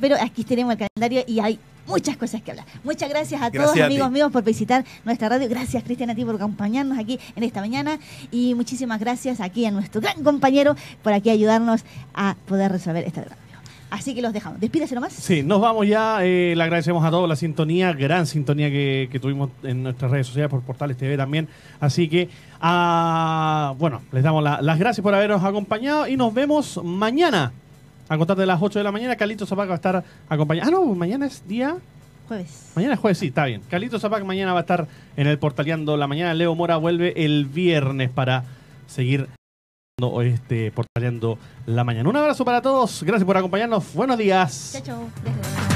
pero aquí tenemos el calendario y hay muchas cosas que hablar. Muchas gracias a todos, amigos míos, por visitar nuestra radio. Gracias, Cristian, a ti por acompañarnos aquí en esta mañana. Y muchísimas gracias aquí a nuestro gran compañero por aquí ayudarnos a poder resolver esta gran Así que los dejamos. Despídase nomás. Sí, nos vamos ya. Eh, le agradecemos a todos la sintonía, gran sintonía que, tuvimos en nuestras redes sociales por Portales TV también. Así que, ah, bueno, les damos las gracias por habernos acompañado y nos vemos mañana. A contar de las 8 de la mañana, Calito Zapac va a estar acompañado. Ah, no, mañana es día. Jueves. Mañana es jueves, sí, está bien. Calito Zapac mañana va a estar en el Portaleando la mañana. Leo Mora vuelve el viernes para seguir. No, este, la mañana. Un abrazo para todos, gracias por acompañarnos, buenos días. Chao, chao.